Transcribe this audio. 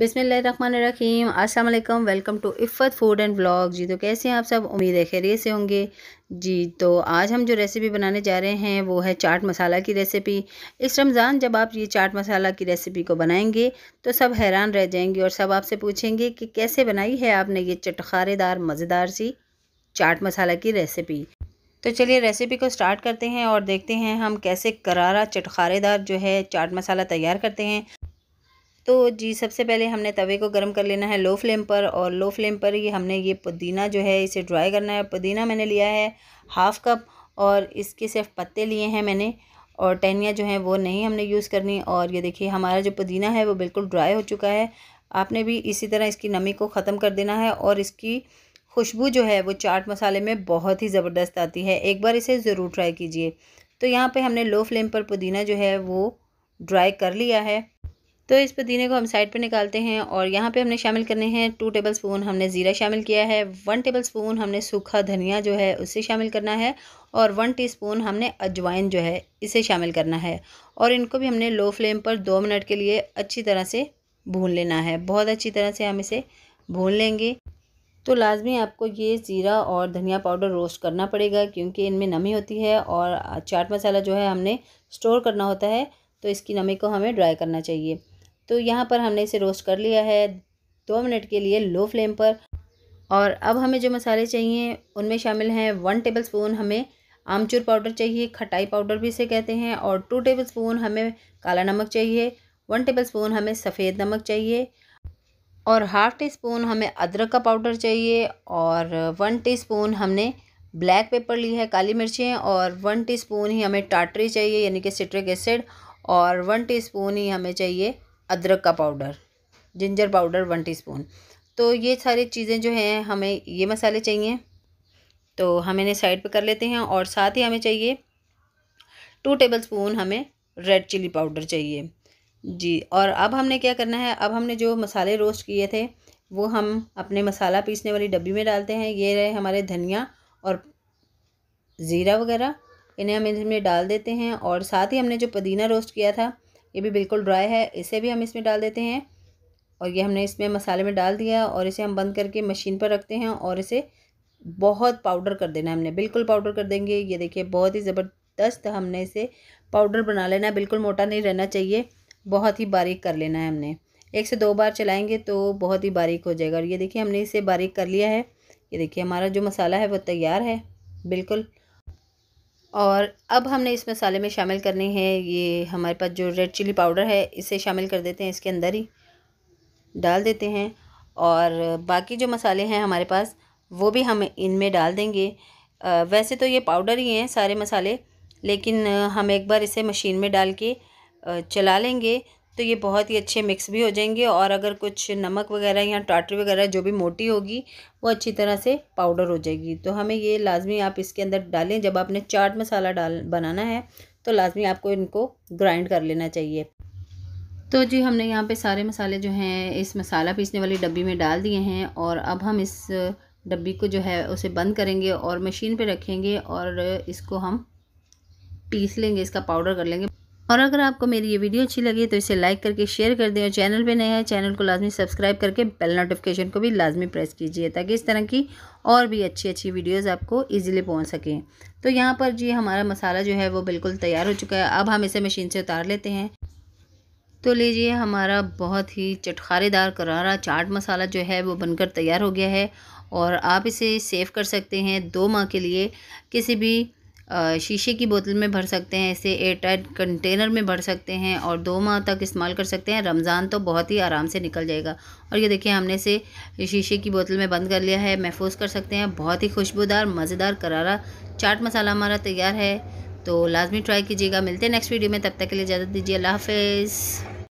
बिसमीम अस्सलाम welcome to Iffat food and blog जी तो कैसे हैं आप सब उम्मीद है खैरियत से होंगे जी तो आज हम जो रेसिपी बनाने जा रहे हैं वो है चाट मसाला की रेसिपी इस रमज़ान जब आप ये चाट मसाला की रेसिपी को बनाएंगे तो सब हैरान रह जाएंगे और सब आपसे पूछेंगे कि कैसे बनाई है आपने ये चटखारेदार मज़ेदार सी चाट मसाला की रेसिपी तो चलिए रेसिपी को स्टार्ट करते हैं और देखते हैं हम कैसे करारा चटखारेदार जो है चाट मसाला तैयार करते हैं तो जी सबसे पहले हमने तवे को गर्म कर लेना है लो फ्लेम पर और लो फ्लेम पर ही हमने ये पुदीना जो है इसे ड्राई करना है पुदीना मैंने लिया है हाफ़ कप और इसके सिर्फ पत्ते लिए हैं मैंने और टहनियाँ जो हैं वो नहीं हमने यूज़ करनी और ये देखिए हमारा जो पुदीना है वो बिल्कुल ड्राई हो चुका है आपने भी इसी तरह इसकी नमी को ख़त्म कर देना है और इसकी खुशबू जो है वो चाट मसाले में बहुत ही ज़बरदस्त आती है एक बार इसे ज़रूर ट्राई कीजिए तो यहाँ पे हमने लो फ्लेम पर पुदीना जो है वो ड्राई कर लिया है तो इस पुदीने को हम साइड पर निकालते हैं और यहाँ पर हमने शामिल करने हैं टू टेबल स्पून हमने ज़ीरा शामिल किया है वन टेबल स्पून हमने सूखा धनिया जो है उसे शामिल करना है और वन टीस्पून हमने अजवाइन जो है इसे शामिल करना है और इनको भी हमने लो फ्लेम पर दो मिनट के लिए अच्छी तरह से भून लेना है बहुत अच्छी तरह से हम इसे भून लेंगे तो लाजमी आपको ये ज़ीरा और धनिया पाउडर रोस्ट करना पड़ेगा क्योंकि इनमें नमी होती है और चाट मसाला जो है हमने स्टोर करना होता है तो इसकी नमी को हमें ड्राई करना चाहिए तो यहाँ पर हमने इसे रोस्ट कर लिया है दो मिनट के लिए लो फ्लेम पर और अब हमें जो मसाले चाहिए उनमें शामिल हैं वन टेबल स्पून हमें आमचूर पाउडर चाहिए खटाई पाउडर भी इसे कहते हैं और टू टेबल स्पून हमें काला नमक चाहिए वन टेबल स्पून हमें सफ़ेद नमक चाहिए और हाफ़ टी स्पून हमें अदरक का पाउडर चाहिए और वन टी स्पून हमने ब्लैक पेपर ली है काली मिर्चें और वन टी स्पून ही हमें टाटरी चाहिए यानी कि सिट्रिक एसिड और वन टी स्पून ही हमें चाहिए अदरक का powder ginger powder one teaspoon तो ये सारी चीज़ें जो हैं हमें ये मसाले चाहिए तो हम इन्हें साइड पे कर लेते हैं और साथ ही हमें चाहिए टू टेबल स्पून हमें रेड चिली पाउडर चाहिए जी और अब हमने क्या करना है अब हमने जो मसाले रोस्ट किए थे वो हम अपने मसाला पीसने वाली डब्बी में डालते हैं ये रहे हमारे धनिया और ज़ीरा वगैरह इन्हें हम इनमें डाल देते हैं और साथ ही हमने जो पुदीना रोस्ट किया था ये भी बिल्कुल ड्राई है इसे भी हम इसमें डाल देते हैं और ये हमने इसमें मसाले में डाल दिया और इसे हम बंद करके मशीन पर रखते हैं और इसे बहुत पाउडर कर देना हमने बिल्कुल पाउडर कर देंगे ये देखिए बहुत ही ज़बरदस्त हमने इसे पाउडर बना लेना है बिल्कुल मोटा नहीं रहना चाहिए बहुत ही बारीक कर लेना है हमने एक से दो बार चलाएंगे तो बहुत ही बारीक हो जाएगा और ये देखिए हमने इसे बारीक कर लिया है ये देखिए हमारा जो मसाला है वो तैयार है बिल्कुल और अब हमने इस मसाले में शामिल करने हैं ये हमारे पास जो रेड चिली पाउडर है इसे शामिल कर देते हैं इसके अंदर ही डाल देते हैं और बाकी जो मसाले हैं हमारे पास वो भी हम इनमें डाल देंगे आ, वैसे तो ये पाउडर ही हैं सारे मसाले लेकिन हम एक बार इसे मशीन में डाल के चला लेंगे तो ये बहुत ही अच्छे मिक्स भी हो जाएंगे और अगर कुछ नमक वगैरह या टाटर वगैरह जो भी मोटी होगी वो अच्छी तरह से पाउडर हो जाएगी तो हमें ये लाजमी आप इसके अंदर डालें जब आपने चाट मसाला डाल बनाना है तो लाजमी आपको इनको ग्राइंड कर लेना चाहिए तो जी हमने यहाँ पे सारे मसाले जो हैं इस मसाला पीसने वाली डब्बी में डाल दिए हैं और अब हम इस डब्बी को जो है उसे बंद करेंगे और मशीन पे रखेंगे और इसको हम पीस लेंगे इसका पाउडर कर लेंगे और अगर आपको मेरी ये वीडियो अच्छी लगी तो इसे लाइक करके शेयर कर दें और चैनल पर नया है चैनल को लाजमी सब्सक्राइब करके बेल नोटिफिकेशन को भी लाजमी प्रेस कीजिए ताकि इस तरह की और भी अच्छी अच्छी वीडियोज़ आपको ईजिली पहुँच सकें तो यहाँ पर जी हमारा मसाला जो है वो बिल्कुल तैयार हो चुका है अब हम इसे मशीन से उतार लेते हैं तो लीजिए हमारा बहुत ही चटखारेदार करारा चाट मसाला जो है वो बनकर तैयार हो गया है और आप इसे सेव कर सकते हैं दो माह के लिए किसी भी शीशे की बोतल में भर सकते हैं इसे एयरटाइट कंटेनर में भर सकते हैं और दो माह तक इस्तेमाल कर सकते हैं रमज़ान तो बहुत ही आराम से निकल जाएगा और ये देखिए हमने इसे शीशे की बोतल में बंद कर लिया है महफूज कर सकते हैं बहुत ही खुशबूदार मज़ेदार करारा चाट मसाला हमारा तैयार है तो लाजमी ट्राई कीजिएगा मिलते हैं नेक्स्ट वीडियो में तब तक के लिए इजाज़त दीजिए अल्लाह हाफिज़